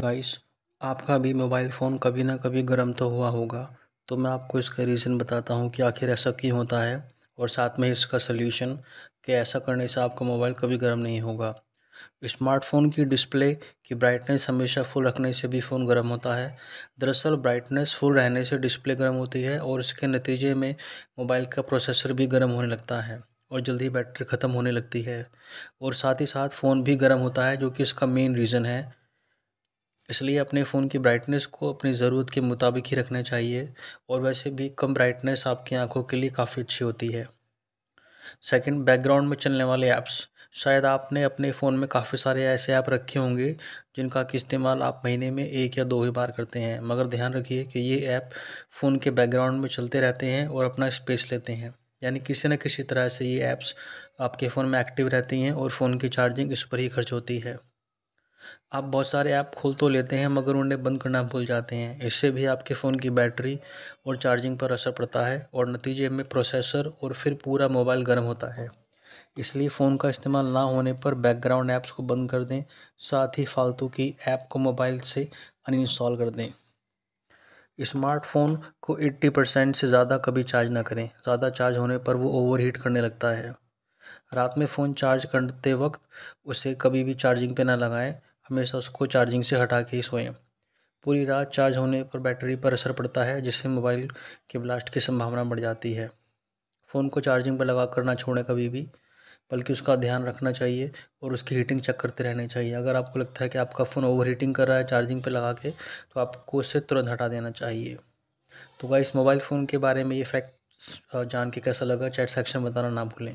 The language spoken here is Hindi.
गाइस आपका भी मोबाइल फ़ोन कभी ना कभी गर्म तो हुआ होगा तो मैं आपको इसका रीज़न बताता हूँ कि आखिर ऐसा क्यों होता है और साथ में इसका सोल्यूशन कि ऐसा करने से आपका मोबाइल कभी गर्म नहीं होगा स्मार्टफ़ोन की डिस्प्ले की ब्राइटनेस हमेशा फुल रखने से भी फ़ोन गर्म होता है दरअसल ब्राइटनेस फुल रहने से डिस्प्ले गर्म होती है और इसके नतीजे में मोबाइल का प्रोसेसर भी गर्म होने लगता है और जल्दी बैटरी ख़त्म होने लगती है और साथ ही साथ फ़ोन भी गर्म होता है जो कि इसका मेन रीज़न है इसलिए अपने फ़ोन की ब्राइटनेस को अपनी ज़रूरत के मुताबिक ही रखना चाहिए और वैसे भी कम ब्राइटनेस आपकी आँखों के लिए काफ़ी अच्छी होती है सेकंड बैकग्राउंड में चलने वाले ऐप्स शायद आपने अपने फ़ोन में काफ़ी सारे ऐसे ऐप रखे होंगे जिनका कि इस्तेमाल आप महीने में एक या दो ही बार करते हैं मगर ध्यान रखिए कि ये ऐप फ़ोन के बैकग्राउंड में चलते रहते हैं और अपना स्पेस लेते हैं यानी किसी न किसी तरह से ये ऐप्स आपके फ़ोन में एक्टिव रहती हैं और फ़ोन की चार्जिंग इस पर ही खर्च होती है आप बहुत सारे ऐप खोल तो लेते हैं मगर उन्हें बंद करना भूल जाते हैं इससे भी आपके फ़ोन की बैटरी और चार्जिंग पर असर पड़ता है और नतीजे में प्रोसेसर और फिर पूरा मोबाइल गर्म होता है इसलिए फ़ोन का इस्तेमाल ना होने पर बैकग्राउंड ऐप्स को बंद कर दें साथ ही फालतू की ऐप को मोबाइल से अनइंस्टॉल कर दें स्मार्टफ़ोन को 80 परसेंट से ज़्यादा कभी चार्ज ना करें ज़्यादा चार्ज होने पर वो ओवरहीट करने लगता है रात में फ़ोन चार्ज करते वक्त उसे कभी भी चार्जिंग पे ना लगाएं हमेशा उसको चार्जिंग से हटा के ही सोएं पूरी रात चार्ज होने पर बैटरी पर असर पड़ता है जिससे मोबाइल के ब्लास्ट की संभावना बढ़ जाती है फ़ोन को चार्जिंग पर लगा कर ना छोड़ें कभी भी बल्कि उसका ध्यान रखना चाहिए और उसकी हीटिंग चेक करते रहने चाहिए अगर आपको लगता है कि आपका फ़ोन ओवर हीटिंग कर रहा है चार्जिंग पर लगा के तो आपको उससे तुरंत हटा देना चाहिए तो गाइस मोबाइल फ़ोन के बारे में ये फैक्ट जान के कैसा लगा चैट सेक्शन बताना ना भूलें